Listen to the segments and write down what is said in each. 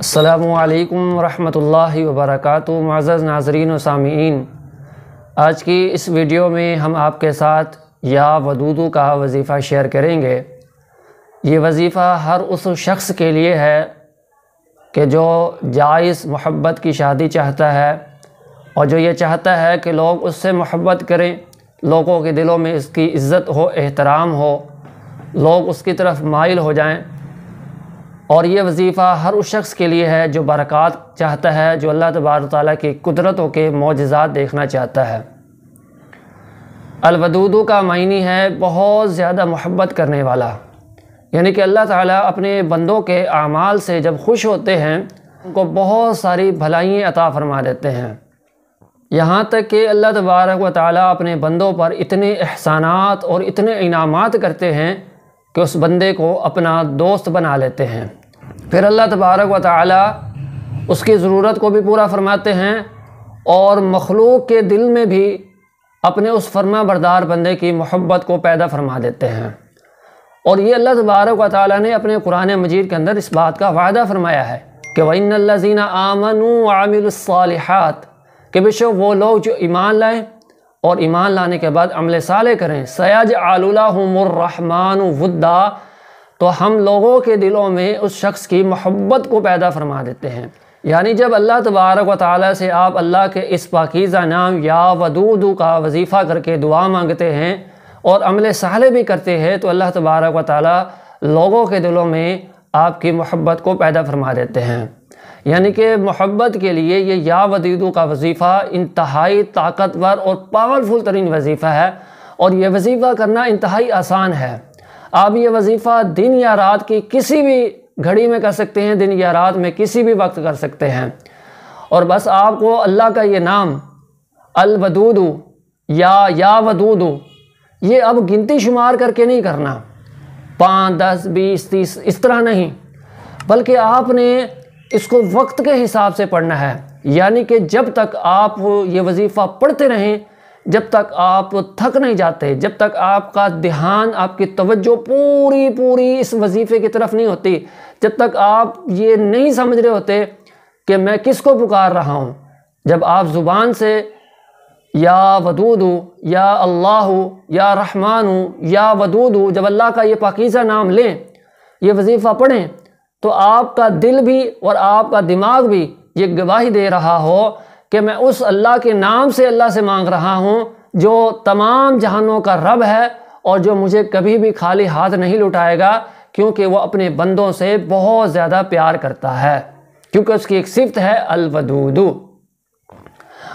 अल्लाम वरहमतुल्लाहि वबरकatuh मज़ नाजरीन सामीन आज की इस वीडियो में हम आपके साथ या वदूदू का वजीफ़ा शेयर करेंगे ये वजीफ़ा हर उस शख्स के लिए है कि जो जायज़ मोहब्बत की शादी चाहता है और जो ये चाहता है कि लोग उससे मोहब्बत करें लोगों के दिलों में इसकी इज़्ज़त हो एहतराम हो लोग उसकी तरफ माइल हो जाएँ और ये वजीफ़ा हर उस शख्स के लिए है जो बरक़ात चाहता है जो अल्लाह तबार ताली की कुदरतों के मोजात देखना चाहता है अलवदूदू का मायनी है बहुत ज़्यादा मोहब्बत करने वाला यानी कि अल्लाह ताला अपने बंदों के अमाल से जब खुश होते हैं उनको बहुत सारी भलाइयाँ अता फरमा देते हैं यहाँ तक कि अल्लाह तबारक व ताली अपने बंदों पर इतने एहसानात और इतने इनामात करते हैं कि उस बंदे को अपना दोस्त बना लेते हैं फिर अल्लाह तबारक व ताली उसकी ज़रूरत को भी पूरा फरमाते हैं और मखलूक के दिल में भी अपने उस फरमा बरदार बंदे की मोहब्बत को पैदा फरमा देते हैं और ये अल्लाह तबारक व ताली ने अपने कुरान मजीद के अंदर इस बात का वादा फरमाया है कि वहीनजीना आमन आमिलसालहत कि बेशो वो लोग जो ईमान लाएँ और ईमान लाने के बाद अमले साले करें सयाज आलूला हमरहमान वुद्दा तो हम लोगों के दिलों में उस शख्स की मोहब्बत को पैदा फरमा देते हैं यानी जब अल्लाह तबारक व ताली से आप अल्लाह के इस पाकिज़ा नाम या वदूद का वजीफ़ा करके दुआ मांगते हैं और अमल साल भी करते हैं तो अल्लाह तबारक व ताली लोगों के दिलों में आपकी मोहब्बत को पैदा फरमा देते हैं यानी कि मोहब्बत के लिए ये या वदीदू का वजीफ़ा इंतहाई ताकतवर और पावरफुल तरीन वजीफ़ा है और यह वजीफ़ा करना इंतहाई आसान है आप ये वजीफ़ा दिन या रात की किसी भी घड़ी में कर सकते हैं दिन या रात में किसी भी वक्त कर सकते हैं और बस आपको अल्लाह का ये नाम अलवदूद या या वदूद ये अब गिनती शुमार करके नहीं करना पाँच दस बीस तीस इस तरह नहीं बल्कि आपने इसको वक्त के हिसाब से पढ़ना है यानी कि जब तक आप ये वजीफ़ा पढ़ते रहें जब तक आप थक नहीं जाते जब तक आपका ध्यान आपकी तवज्जो पूरी पूरी इस वजीफ़े की तरफ नहीं होती जब तक आप ये नहीं समझ रहे होते कि मैं किसको पुकार रहा हूँ जब आप ज़ुबान से या वदूद या अल्लाह या रहमान हूँ या वदूद जब अल्लाह का ये पाकिज़ा नाम लें ये वजीफ़ा पढ़ें तो आपका दिल भी और आपका दिमाग भी ये गवाही दे रहा हो कि मैं उस अल्लाह के नाम से अल्लाह से मांग रहा हूँ जो तमाम जहानों का रब है और जो मुझे कभी भी खाली हाथ नहीं लुटाएगा क्योंकि वह अपने बंदों से बहुत ज़्यादा प्यार करता है क्योंकि उसकी एक सिफत है अलवदूदू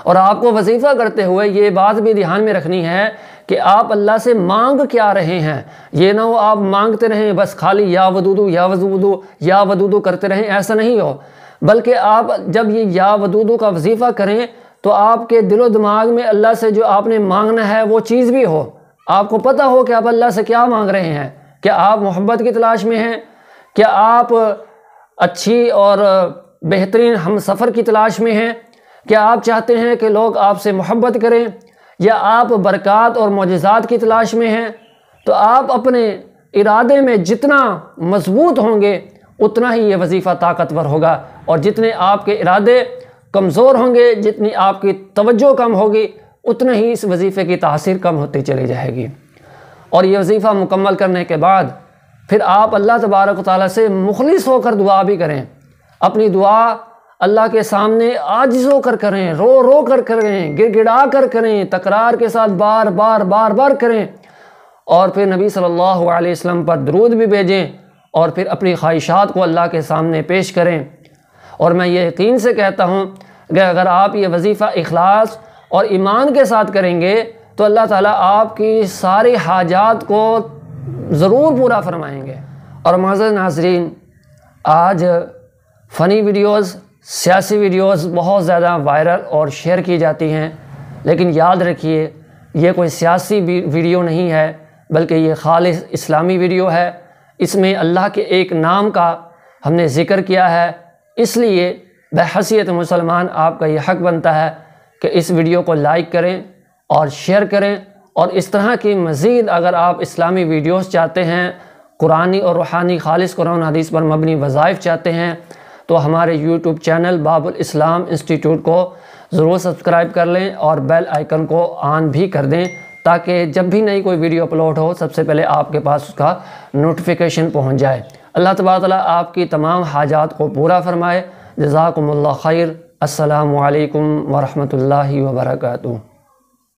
और आपको वजीफ़ा करते हुए ये बात भी ध्यान में रखनी है कि आप अल्लाह से मांग क्या रहे हैं ये ना हो आप मांगते रहें बस खाली या वदूदू या वजूदू या वदूदू करते रहें ऐसा नहीं हो बल्कि आप जब ये या वदूदों का वजीफ़ा करें तो आपके दिलो दिमाग में अल्लाह से जो आपने मांगना है वो चीज़ भी हो आपको पता हो कि आप अल्लाह से क्या मांग रहे हैं क्या आप मोहब्बत की तलाश में हैं क्या आप अच्छी और बेहतरीन हम सफ़र की तलाश में हैं क्या आप चाहते हैं कि लोग आपसे मोहब्बत करें या आप बरक़ात और मौजात की तलाश में हैं तो आप अपने इरादे में जितना मजबूत होंगे उतना ही ये वजीफ़ा ताकतवर होगा और जितने आपके इरादे कमज़ोर होंगे जितनी आपकी तवज्जो कम होगी उतने ही इस वजीफ़े की तासीर कम होती चली जाएगी और ये वजीफ़ा मुकम्मल करने के बाद फिर आप अल्लाह तबारक ताली से मुखलिस होकर दुआ भी करें अपनी दुआ अल्लाह के सामने आजिज़ होकर करें रो रो कर करें गिड़गिड़ा कर करें तकरार के साथ बार बार बार बार करें और फिर नबी सल्लल्लाहु अलैहि वसल्लम पर दरूद भी भेजें और फिर अपनी ख्वाहिशात को अल्लाह के सामने पेश करें और मैं ये यकीन से कहता हूँ कि अगर आप ये वजीफ़ा अखलास और ईमान के साथ करेंगे तो अल्लाह ताला आपकी सारी हाजात को ज़रूर पूरा फरमाएंगे और माजर नाजरीन आज फ़नी वीडियोस सियासी वीडियोस बहुत ज़्यादा वायरल और शेयर की जाती हैं लेकिन याद रखिए ये कोई सियासी वीडियो नहीं है बल्कि ये खालिश इस्लामी वीडियो है इसमें अल्लाह के एक नाम का हमने ज़िक्र किया है इसलिए बहसीत मुसलमान आपका यह हक बनता है कि इस वीडियो को लाइक करें और शेयर करें और इस तरह की मज़ीद अगर आप इस्लामी वीडियोस चाहते हैं कुरानी और रूहानी खालिस कुरान हदीस पर मबनी वज़ाइफ चाहते हैं तो हमारे YouTube channel Babul Islam institute को ज़रूर सब्सक्राइब कर लें और बेल आइकन को ऑन भी कर दें ताकि जब भी नई कोई वीडियो अपलोड हो सबसे पहले आपके पास उसका नोटिफिकेशन पहुंच जाए अल्लाह तबारक आपकी तमाम हाजात को पूरा फरमाए जजाकम्ल खैर अल्लाम वरहमल वर्का